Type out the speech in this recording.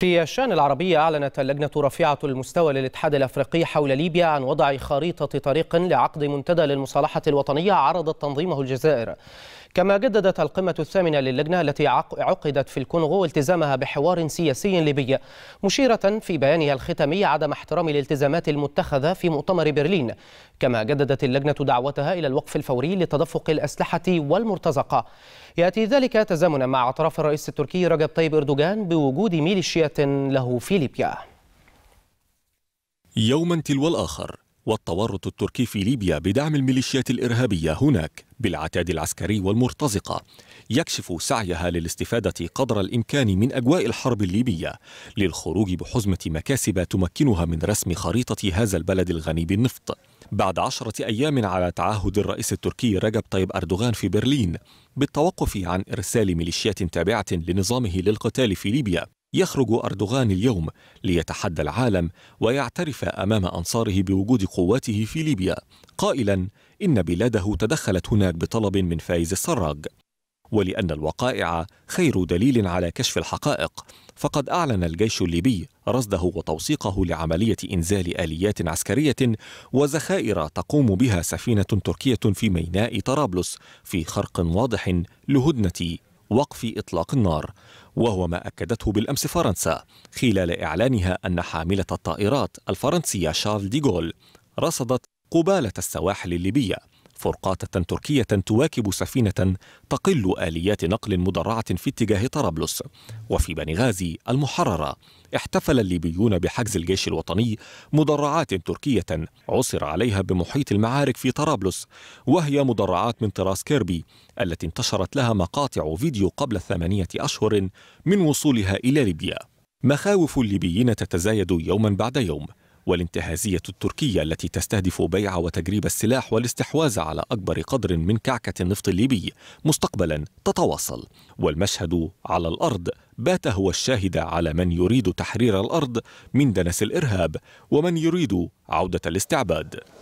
في الشان العربي أعلنت اللجنة رفيعة المستوى للاتحاد الأفريقي حول ليبيا عن وضع خريطة طريق لعقد منتدى للمصالحة الوطنية عرضت تنظيمه الجزائر كما جددت القمة الثامنة للجنة التي عقدت في الكونغو التزامها بحوار سياسي ليبي مشيرة في بيانها الختامي عدم احترام الالتزامات المتخذة في مؤتمر برلين كما جددت اللجنة دعوتها إلى الوقف الفوري لتدفق الأسلحة والمرتزقة يأتي ذلك تزامنا مع اعتراف الرئيس التركي رجب طيب إردوغان بوجود ميليشيات له في ليبيا يوما تلو الآخر والتورط التركي في ليبيا بدعم الميليشيات الإرهابية هناك بالعتاد العسكري والمرتزقة يكشف سعيها للاستفادة قدر الإمكان من أجواء الحرب الليبية للخروج بحزمة مكاسب تمكنها من رسم خريطة هذا البلد الغني بالنفط بعد عشرة أيام على تعهد الرئيس التركي رجب طيب أردوغان في برلين بالتوقف عن إرسال ميليشيات تابعة لنظامه للقتال في ليبيا يخرج أردوغان اليوم ليتحدى العالم ويعترف أمام أنصاره بوجود قواته في ليبيا قائلا إن بلاده تدخلت هناك بطلب من فايز السراج ولأن الوقائع خير دليل على كشف الحقائق فقد أعلن الجيش الليبي رصده وتوثيقه لعملية إنزال آليات عسكرية وذخائر تقوم بها سفينة تركية في ميناء طرابلس في خرق واضح لهدنة وقف إطلاق النار وهو ما أكدته بالأمس فرنسا خلال إعلانها أن حاملة الطائرات الفرنسية شارل ديغول رصدت قبالة السواحل الليبية فرقاتة تركية تواكب سفينة تقل آليات نقل مدرعة في اتجاه طرابلس وفي بنغازي المحررة احتفل الليبيون بحجز الجيش الوطني مدرعات تركية عثر عليها بمحيط المعارك في طرابلس وهي مدرعات من طراز كيربي التي انتشرت لها مقاطع فيديو قبل ثمانية أشهر من وصولها إلى ليبيا مخاوف الليبيين تتزايد يوما بعد يوم والانتهازية التركية التي تستهدف بيع وتجريب السلاح والاستحواذ على أكبر قدر من كعكة النفط الليبي مستقبلا تتواصل والمشهد على الأرض بات هو الشاهد على من يريد تحرير الأرض من دنس الإرهاب ومن يريد عودة الاستعباد